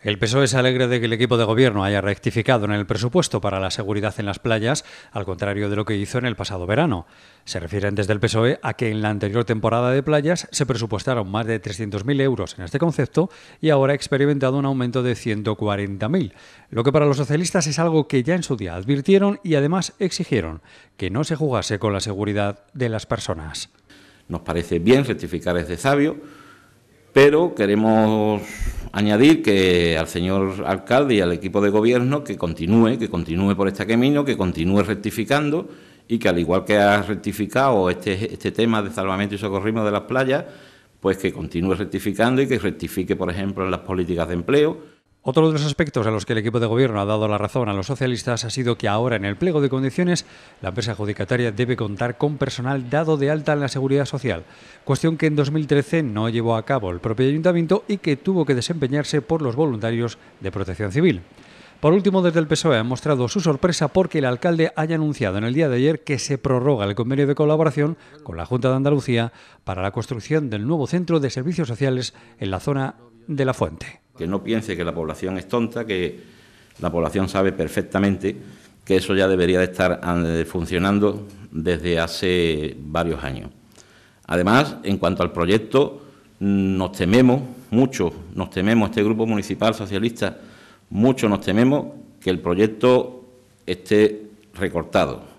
El PSOE es alegre de que el equipo de gobierno haya rectificado en el presupuesto para la seguridad en las playas, al contrario de lo que hizo en el pasado verano. Se refiere desde el PSOE a que en la anterior temporada de playas se presupuestaron más de 300.000 euros en este concepto y ahora ha experimentado un aumento de 140.000, lo que para los socialistas es algo que ya en su día advirtieron y además exigieron que no se jugase con la seguridad de las personas. Nos parece bien rectificar ese sabio, pero queremos añadir que al señor alcalde y al equipo de gobierno que continúe, que continúe por este camino, que continúe rectificando y que al igual que ha rectificado este, este tema de salvamento y socorrismo de las playas, pues que continúe rectificando y que rectifique, por ejemplo, en las políticas de empleo. Otro de los aspectos a los que el equipo de gobierno ha dado la razón a los socialistas ha sido que ahora en el pliego de condiciones la empresa adjudicataria debe contar con personal dado de alta en la seguridad social, cuestión que en 2013 no llevó a cabo el propio ayuntamiento y que tuvo que desempeñarse por los voluntarios de protección civil. Por último, desde el PSOE ha mostrado su sorpresa porque el alcalde haya anunciado en el día de ayer que se prorroga el convenio de colaboración con la Junta de Andalucía para la construcción del nuevo centro de servicios sociales en la zona de La Fuente que no piense que la población es tonta, que la población sabe perfectamente que eso ya debería de estar eh, funcionando desde hace varios años. Además, en cuanto al proyecto, nos tememos, mucho nos tememos, este grupo municipal socialista, mucho nos tememos que el proyecto esté recortado,